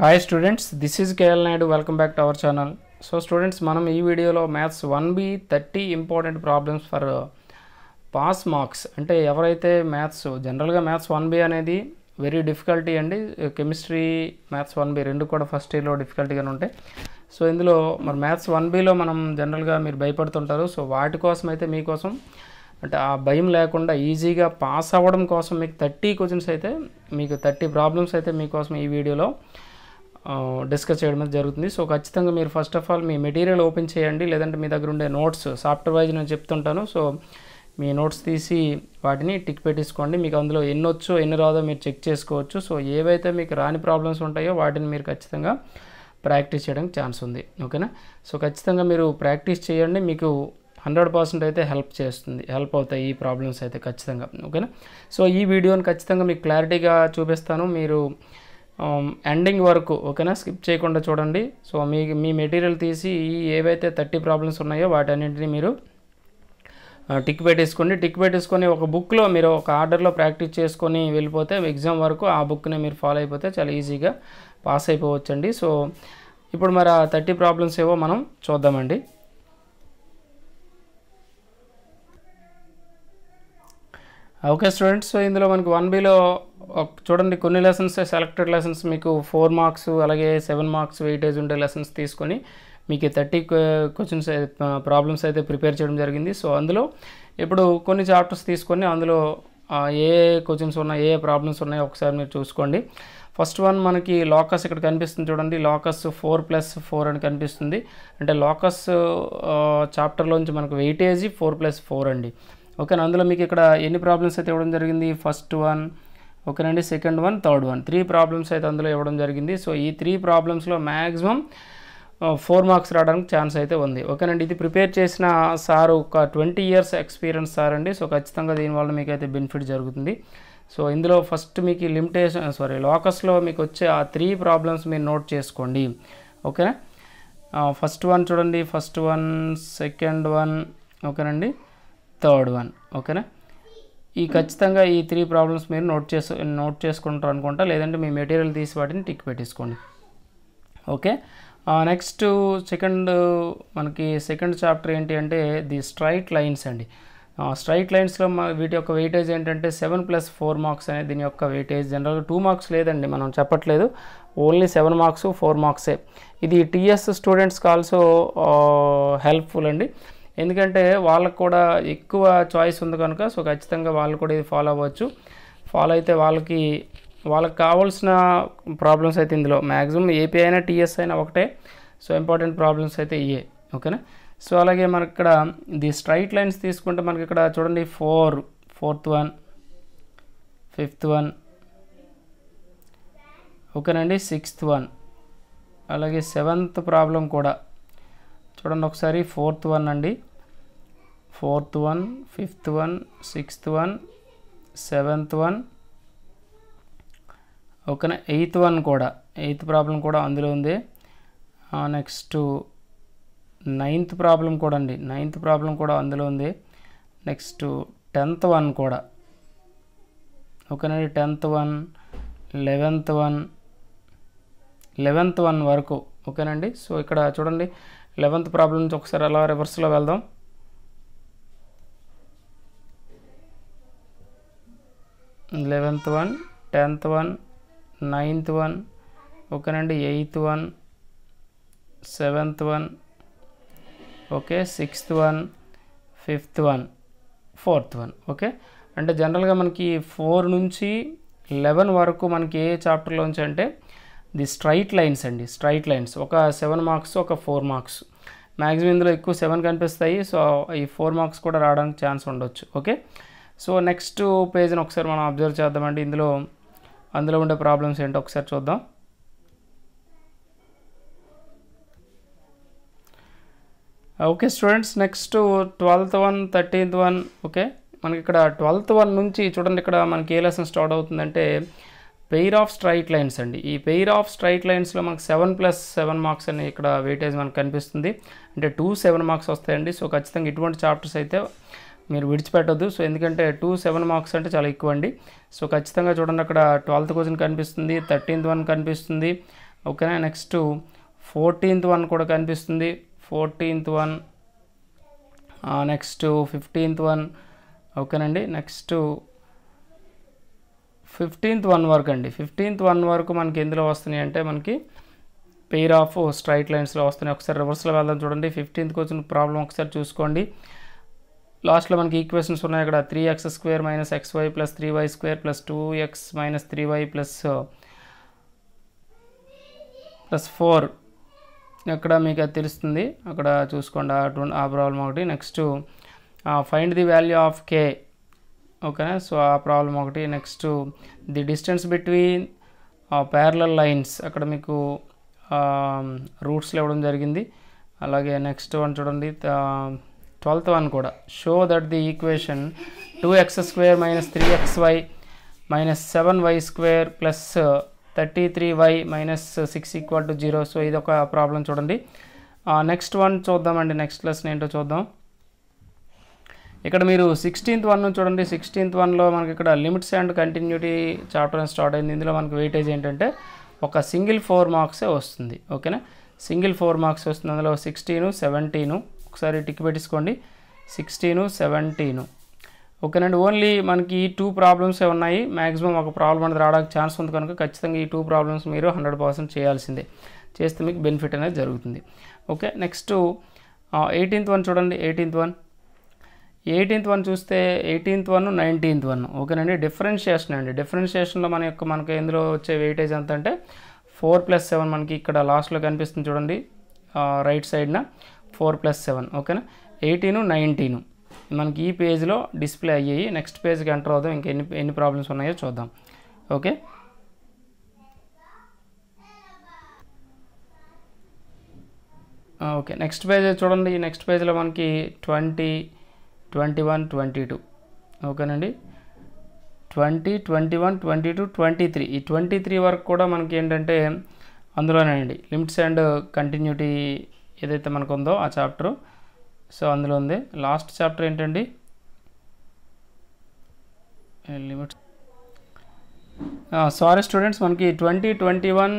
hi students this is K L Naidu welcome back to our channel so students మనం ఈ వీడియోలో maths one B thirty important problems for pass marks అంటే ఎవరైతే maths జనరల్గా maths one B అనేది very difficulty అండి chemistry maths one B రెండు కూడా ఫస్ట్ ఇయర్లో డిఫికల్టీగానే ఉంటాయి సో ఇందులో మరి మ్యాథ్స్ వన్ బిలో మనం జనరల్గా మీరు భయపడుతుంటారు సో వాటి కోసం అయితే మీకోసం అంటే ఆ భయం లేకుండా ఈజీగా పాస్ అవ్వడం కోసం మీకు థర్టీ క్వశ్చన్స్ అయితే మీకు థర్టీ ప్రాబ్లమ్స్ అయితే మీకోసం ఈ వీడియోలో డిస్కస్ చేయడం అనేది జరుగుతుంది సో ఖచ్చితంగా మీరు ఫస్ట్ ఆఫ్ ఆల్ మీ మెటీరియల్ ఓపెన్ చేయండి లేదంటే మీ దగ్గర ఉండే నోట్స్ సాఫ్ట్వేర్ వైజ్ నేను చెప్తుంటాను సో మీ నోట్స్ తీసి వాటిని టిక్ పెట్టేసుకోండి మీకు అందులో ఎన్ని వచ్చో ఎన్ని రాదో మీరు చెక్ చేసుకోవచ్చు సో ఏవైతే మీకు రాని ప్రాబ్లమ్స్ ఉంటాయో వాటిని మీరు ఖచ్చితంగా ప్రాక్టీస్ చేయడానికి ఛాన్స్ ఉంది ఓకేనా సో ఖచ్చితంగా మీరు ప్రాక్టీస్ చేయండి మీకు హండ్రెడ్ పర్సెంట్ అయితే హెల్ప్ చేస్తుంది హెల్ప్ అవుతాయి ఈ ప్రాబ్లమ్స్ అయితే ఖచ్చితంగా ఓకేనా సో ఈ వీడియోని ఖచ్చితంగా మీకు క్లారిటీగా చూపిస్తాను మీరు ఎండింగ్ um, వరకు ఓకేనా స్కిప్ చేయకుండా చూడండి సో మీ మీ మెటీరియల్ తీసి ఏవైతే థర్టీ ప్రాబ్లమ్స్ ఉన్నాయో వాటన్నింటినీ మీరు టిక్ పెట్టేసుకోండి టిక్ పెట్టేసుకొని ఒక బుక్లో మీరు ఒక ఆర్డర్లో ప్రాక్టీస్ చేసుకొని వెళ్ళిపోతే ఎగ్జామ్ వరకు ఆ బుక్ని మీరు ఫాలో అయిపోతే చాలా ఈజీగా పాస్ అయిపోవచ్చండి సో ఇప్పుడు మరి ఆ థర్టీ ప్రాబ్లమ్స్ ఏవో మనం చూద్దామండి ఓకే స్టూడెంట్స్ ఇందులో మనకి వన్ బీలో చూడండి కొన్ని లెసన్స్ సెలెక్టెడ్ లెసన్స్ మీకు ఫోర్ మార్క్స్ అలాగే సెవెన్ మార్క్స్ వెయిటేజ్ ఉండే లెసన్స్ తీసుకొని మీకు థర్టీ క్వశ్చన్స్ ప్రాబ్లమ్స్ అయితే ప్రిపేర్ చేయడం జరిగింది సో అందులో ఇప్పుడు కొన్ని చాప్టర్స్ తీసుకొని అందులో ఏ క్వశ్చన్స్ ఉన్నాయి ఏ ప్రాబ్లమ్స్ ఉన్నాయో ఒకసారి మీరు చూసుకోండి ఫస్ట్ వన్ మనకి లోకస్ ఇక్కడ కనిపిస్తుంది చూడండి లోకస్ ఫోర్ ప్లస్ ఫోర్ అని కనిపిస్తుంది అంటే లోకస్ చాప్టర్లోంచి మనకు వెయిటేజీ ఫోర్ ప్లస్ ఫోర్ అండి ఓకేనా అందులో మీకు ఇక్కడ ఎన్ని ప్రాబ్లమ్స్ అయితే ఇవ్వడం జరిగింది ఫస్ట్ వన్ ఓకేనండి second one third one three problems అయితే అందులో ఇవ్వడం జరిగింది సో ఈ త్రీ ప్రాబ్లమ్స్లో మ్యాక్సిమం ఫోర్ మార్క్స్ రావడానికి ఛాన్స్ అయితే ఉంది ఓకేనండి ఇది ప్రిపేర్ చేసిన సార్ ఒక ట్వంటీ ఇయర్స్ ఎక్స్పీరియన్స్ సార్ అండి సో ఖచ్చితంగా దీనివల్ల మీకు అయితే బెనిఫిట్ జరుగుతుంది సో ఇందులో ఫస్ట్ మీకు లిమిటేషన్ సారీ లోకస్లో మీకు వచ్చే ఆ త్రీ ప్రాబ్లమ్స్ మీరు నోట్ చేసుకోండి ఓకేనా ఫస్ట్ వన్ చూడండి ఫస్ట్ వన్ సెకండ్ వన్ ఓకేనండి థర్డ్ వన్ ఓకేనా ఈ ఖచ్చితంగా ఈ త్రీ ప్రాబ్లమ్స్ మీరు నోట్ చేసు నోట్ చేసుకుంటారు అనుకుంటా లేదంటే మీ మెటీరియల్ తీసి వాటిని టిక్ పెట్టేసుకోండి ఓకే నెక్స్ట్ సెకండ్ మనకి సెకండ్ చాప్టర్ ఏంటి అంటే ది స్ట్రైట్ లైన్స్ అండి స్ట్రైట్ లైన్స్లో వీటి యొక్క వెయిటేజ్ ఏంటంటే సెవెన్ ప్లస్ ఫోర్ మార్క్స్ అనేది దీని యొక్క వెయిటేజ్ జనరల్గా టూ మార్క్స్ లేదండి మనం చెప్పట్లేదు ఓన్లీ సెవెన్ మార్క్స్ ఫోర్ మార్క్సే ఇది టీఎస్ స్టూడెంట్స్కి ఆల్సో హెల్ప్ఫుల్ అండి ఎందుకంటే వాళ్ళకు కూడా ఎక్కువ చాయిస్ ఉంది కనుక సో ఖచ్చితంగా వాళ్ళు కూడా ఇది ఫాలో అవ్వచ్చు ఫాలో అయితే వాళ్ళకి వాళ్ళకి కావాల్సిన ప్రాబ్లమ్స్ అయితే ఇందులో మ్యాక్సిమం ఏపీ అయినా టీఎస్ అయినా ఒకటే సో ఇంపార్టెంట్ ప్రాబ్లమ్స్ అయితే ఇయే ఓకేనా సో అలాగే మనకి ఇక్కడ ది స్ట్రైట్ లైన్స్ తీసుకుంటే మనకి ఇక్కడ చూడండి four fourth one fifth one ఓకేనండి సిక్స్త్ వన్ అలాగే సెవెంత్ ప్రాబ్లం కూడా చూడండి ఒకసారి ఫోర్త్ వన్ అండి fourth one fifth one sixth one seventh one ఓకేనా ఎయిత్ వన్ కూడా ఎయిత్ ప్రాబ్లం కూడా అందులో ఉంది నెక్స్ట్ నైన్త్ ప్రాబ్లం కూడా అండి నైన్త్ ప్రాబ్లం కూడా అందులో ఉంది నెక్స్ట్ టెన్త్ వన్ కూడా ఓకేనండి tenth one eleventh one eleventh one వరకు ఓకేనండి సో ఇక్కడ చూడండి లెవెంత్ ప్రాబ్లం నుంచి ఒకసారి అలా రివర్స్లో వెళ్దాం eleventh one tenth one ninth one ఓకేనండి eighth one seventh one okay sixth one fifth one fourth one okay అంటే జనరల్గా మనకి ఫోర్ నుంచి లెవెన్ వరకు మనకి ఏ చాప్టర్లో చాప్టర్లోంచి అంటే ది స్ట్రైట్ లైన్స్ అండి స్ట్రైట్ లైన్స్ ఒక సెవెన్ మార్క్స్ ఒక ఫోర్ మార్క్స్ మ్యాక్సిమం ఇందులో ఎక్కువ సెవెన్ కనిపిస్తాయి సో ఈ ఫోర్ మార్క్స్ కూడా రావడానికి ఛాన్స్ ఉండొచ్చు ఓకే సో నెక్స్ట్ పేజ్ని ఒకసారి మనం అబ్జర్వ్ చేద్దామండి ఇందులో అందులో ఉండే ప్రాబ్లమ్స్ ఏంటో ఒకసారి చూద్దాం okay students next twelfth one thirteenth one okay మనకి ఇక్కడ ట్వెల్త్ వన్ నుంచి చూడండి ఇక్కడ మనకి ఏ లెసన్ స్టార్ట్ అవుతుందంటే పెయిర్ ఆఫ్ స్ట్రైట్ లైన్స్ అండి ఈ పెయిర్ ఆఫ్ స్ట్రైట్ లైన్స్లో మనకు సెవెన్ ప్లస్ సెవెన్ మార్క్స్ అని ఇక్కడ వెయిటేజ్ మనకు కనిపిస్తుంది అంటే టూ సెవెన్ మార్క్స్ వస్తాయండి సో ఖచ్చితంగా ఇటువంటి చాప్టర్స్ అయితే మీరు విడిచిపెట్టద్దు సో ఎందుకంటే టూ సెవెన్ మార్క్స్ అంటే చాలా ఎక్కువ అండి సో ఖచ్చితంగా చూడండి అక్కడ ట్వెల్త్ క్వశ్చన్ కనిపిస్తుంది థర్టీన్త్ వన్ కనిపిస్తుంది ఓకేనా నెక్స్ట్ ఫోర్టీన్త్ వన్ కూడా కనిపిస్తుంది fourteenth one next fifteenth one ఓకేనండి నెక్స్ట్ ఫిఫ్టీన్త్ వన్ వరకు అండి ఫిఫ్టీన్త్ వన్ వరకు మనకి ఎందులో వస్తున్నాయి అంటే మనకి పెయిర్ ఆఫ్ స్ట్రైట్ లైన్స్లో వస్తున్నాయి ఒకసారి రివర్స్లో వెళ్దాం చూడండి ఫిఫ్టీన్త్కి వచ్చిన ప్రాబ్లం ఒకసారి చూసుకోండి లాస్ట్లో మనకి ఈక్వేషన్స్ ఉన్నాయి అక్కడ three X square minus X Y plus three Y square plus two X minus three Y plus plus four ఎక్కడ మీకు అది తెలుస్తుంది అక్కడ చూసుకోండి ఆ ప్రాబ్లం ఒకటి next find the value of K okay so ఆ ప్రాబ్లం ఒకటి next the distance between parallel lines అక్కడ మీకు రూట్స్లో um, ఇవ్వడం జరిగింది అలాగే నెక్స్ట్ వన్ చూడండి ట్వెల్త్ వన్ కూడా show that the equation two X square minus three X Y minus seven Y square plus thirty three Y minus six equal to zero so ఇది ఒక ప్రాబ్లం చూడండి next uh, one చూద్దామండి next lesson ఏంటో చూద్దాం ఇక్కడ మీరు sixteenth one చూడండి sixteenth వన్లో మనకి ఇక్కడ limits and continuity chapter start అయింది ఇందులో మనకి వెయిటేజ్ ఏంటంటే ఒక సింగిల్ ఫోర్ మార్క్సే వస్తుంది ఓకేనా సింగిల్ ఫోర్ మార్క్స్ వస్తుంది అందులో సిక్స్టీను సెవెంటీను ఒకసారి టిక్ పెట్టేసుకోండి సిక్స్టీను సెవెంటీను ఓకేనండి ఓన్లీ మనకి ఈ టూ ప్రాబ్లమ్సే ఉన్నాయి మ్యాక్సిమం ఒక ప్రాబ్లం అనేది రావడానికి ఛాన్స్ ఉంది కనుక ఖచ్చితంగా ఈ టూ ప్రాబ్లమ్స్ మీరు హండ్రెడ్ పర్సెంట్ చేయాల్సిందే చేస్తే మీకు బెనిఫిట్ అనేది జరుగుతుంది ఓకే నెక్స్ట్ ఎయిటీన్త్ వన్ చూడండి ఎయిటీన్త్ వన్ ఎయిటీన్త్ వన్ చూస్తే ఎయిటీన్త్ వన్ నైన్టీన్త్ వన్ ఓకేనండి డిఫరెన్షియేషన్ అండి డిఫరెన్షియేషన్లో మన యొక్క మనకి ఇందులో వచ్చే వెయిటేజ్ ఎంత అంటే ఫోర్ ప్లస్ సెవెన్ మనకి ఇక్కడ లాస్ట్లో కనిపిస్తుంది చూడండి రైట్ సైడ్న ఫోర్ ప్లస్ సెవెన్ ఓకేనా ఎయిటీను నైన్టీను మనకి ఈ పేజ్లో డిస్ప్లే అయ్యాయి నెక్స్ట్ పేజ్కి ఎంటర్ అవుదాం ఇంకా ఎన్ని ఎన్ని ప్రాబ్లమ్స్ ఉన్నాయో చూద్దాం ఓకే ఓకే నెక్స్ట్ పేజ్ చూడండి నెక్స్ట్ పేజ్లో మనకి twenty twenty one twenty two ఓకేనండి twenty twenty one twenty two twenty three ఈ ట్వంటీ త్రీ వరకు కూడా మనకి ఏంటంటే అందులోనే అండి లిమిట్స్ అండ్ కంటిన్యూటీ ఏదైతే మనకు ఉందో ఆ చాప్టర్ సో అందులో ఉంది లాస్ట్ చాప్టర్ ఏంటండి లిమిట్స్ సారీ స్టూడెంట్స్ మనకి twenty twenty one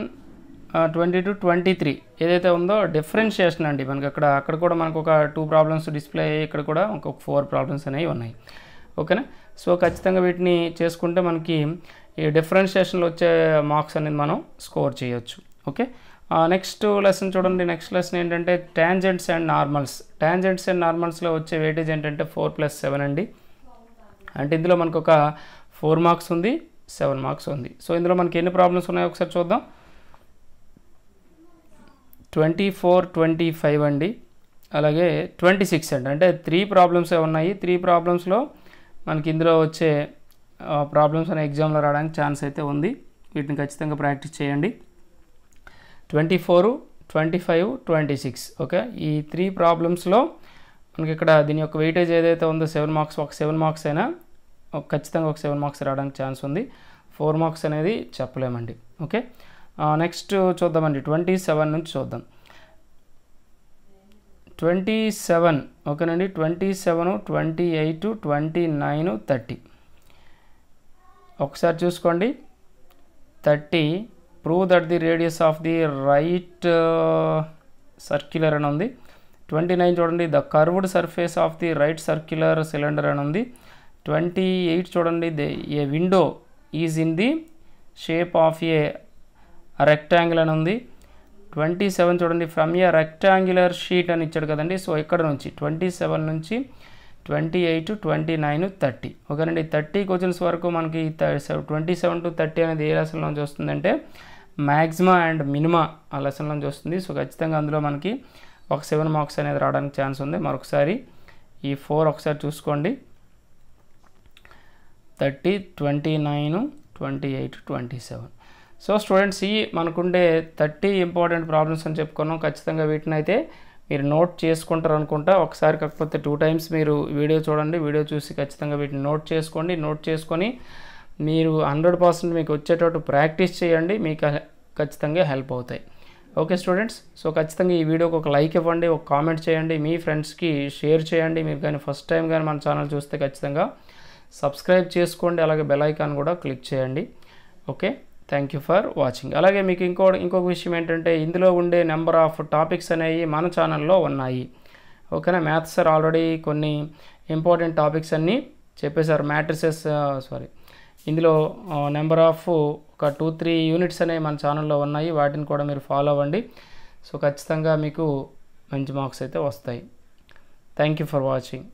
twenty two twenty three ఏదైతే ఉందో డిఫరెన్షియేషన్ అండి మనకి అక్కడ అక్కడ కూడా మనకు ఒక టూ ప్రాబ్లమ్స్ డిస్ప్లే అయ్యి ఇక్కడ కూడా ఒక ఫోర్ ప్రాబ్లమ్స్ అనేవి ఉన్నాయి ఓకేనా సో ఖచ్చితంగా వీటిని చేసుకుంటే మనకి ఈ డిఫరెన్షియేషన్లో వచ్చే మార్క్స్ అనేది మనం స్కోర్ చేయొచ్చు ఓకే నెక్స్ట్ లెసన్ చూడండి నెక్స్ట్ లెసన్ ఏంటంటే tangents and normals tangents and నార్మల్స్లో వచ్చే వెయిటేజ్ ఏంటంటే ఫోర్ ప్లస్ సెవెన్ అండి అంటే ఇందులో మనకు ఒక ఫోర్ మార్క్స్ ఉంది సెవెన్ మార్క్స్ ఉంది సో ఇందులో మనకి ఎన్ని ప్రాబ్లమ్స్ ఉన్నాయో ఒకసారి చూద్దాం ట్వంటీ ఫోర్ ట్వంటీ ఫైవ్ అండి అలాగే ట్వంటీ సిక్స్ అండి అంటే త్రీ ప్రాబ్లమ్స్ ఉన్నాయి త్రీ ప్రాబ్లమ్స్లో మనకి ఇందులో వచ్చే ప్రాబ్లమ్స్ అనే ఎగ్జామ్లో రావడానికి ఛాన్స్ అయితే ఉంది వీటిని ఖచ్చితంగా ప్రాక్టీస్ చేయండి twenty four twenty five twenty six okay ఈ త్రీ ప్రాబ్లమ్స్లో మనకి ఇక్కడ దీని యొక్క వెయిటేజ్ ఏదైతే ఉందో సెవెన్ మార్క్స్ ఒక సెవెన్ మార్క్స్ అయినా ఖచ్చితంగా ఒక సెవెన్ మార్క్స్ రావడానికి ఛాన్స్ ఉంది ఫోర్ మార్క్స్ అనేది చెప్పలేమండి ఓకే నెక్స్ట్ చూద్దామండి ట్వంటీ సెవెన్ నుంచి చూద్దాం ట్వంటీ సెవెన్ ఓకేనండి twenty seven twenty eight twenty nine thirty ఒకసారి చూసుకోండి thirty prove that the radius of the right circular అని ఉంది ట్వంటీ నైన్ చూడండి the curved surface of the right circular cylinder అని ఉంది ట్వంటీ ఎయిట్ చూడండి the A window is in the shape of a rectangle అని ఉంది twenty seven చూడండి from a rectangular sheet అని ఇచ్చాడు కదండి సో ఇక్కడ నుంచి ట్వంటీ సెవెన్ నుంచి twenty eight twenty nine thirty ఓకేనండి థర్టీ క్వశ్చన్స్ వరకు మనకి ట్వంటీ సెవెన్ టు థర్టీ అనేది ఏ లెసన్లో నుంచి వస్తుందంటే మ్యాక్సిమా అండ్ మినిమా ఆ లెసన్లో నుంచి వస్తుంది సో ఖచ్చితంగా అందులో మనకి ఒక సెవెన్ మార్క్స్ అనేది రావడానికి ఛాన్స్ ఉంది మరొకసారి ఈ ఫోర్ ఒకసారి చూసుకోండి thirty twenty nine twenty eight twenty seven so students ఈ మనకుండే థర్టీ ఇంపార్టెంట్ ప్రాబ్లమ్స్ అని చెప్పుకున్నాం ఖచ్చితంగా వీటిని అయితే మీరు నోట్ చేసుకుంటారు అనుకుంటా ఒకసారి కాకపోతే టూ టైమ్స్ మీరు వీడియో చూడండి వీడియో చూసి ఖచ్చితంగా వీటిని నోట్ చేసుకోండి నోట్ చేసుకొని మీరు హండ్రెడ్ పర్సెంట్ మీకు వచ్చేటట్టు ప్రాక్టీస్ చేయండి మీకు ఖచ్చితంగా హెల్ప్ అవుతాయి ఓకే స్టూడెంట్స్ సో ఖచ్చితంగా ఈ వీడియోకి ఒక లైక్ ఇవ్వండి ఒక కామెంట్ చేయండి మీ ఫ్రెండ్స్కి షేర్ చేయండి మీరు కానీ ఫస్ట్ టైం కానీ మన ఛానల్ చూస్తే ఖచ్చితంగా సబ్స్క్రైబ్ చేసుకోండి అలాగే బెల్ ఐకాన్ కూడా క్లిక్ చేయండి okay thank you for watching అలాగే మీకు ఇంకో ఇంకొక విషయం ఏంటంటే ఇందులో ఉండే నెంబర్ ఆఫ్ టాపిక్స్ అనేవి మన ఛానల్లో ఉన్నాయి ఓకేనా మ్యాథ్స్ సార్ ఆల్రెడీ కొన్ని ఇంపార్టెంట్ టాపిక్స్ అన్నీ చెప్పేశారు మ్యాట్రిసెస్ సారీ uh, ఇందులో నెంబర్ uh, ఆఫ్ ఒక టూ త్రీ యూనిట్స్ అనేవి మన ఛానల్లో ఉన్నాయి వాటిని కూడా మీరు ఫాలో అవ్వండి సో ఖచ్చితంగా మీకు మంచి మార్క్స్ అయితే వస్తాయి థ్యాంక్ యూ ఫర్ వాచింగ్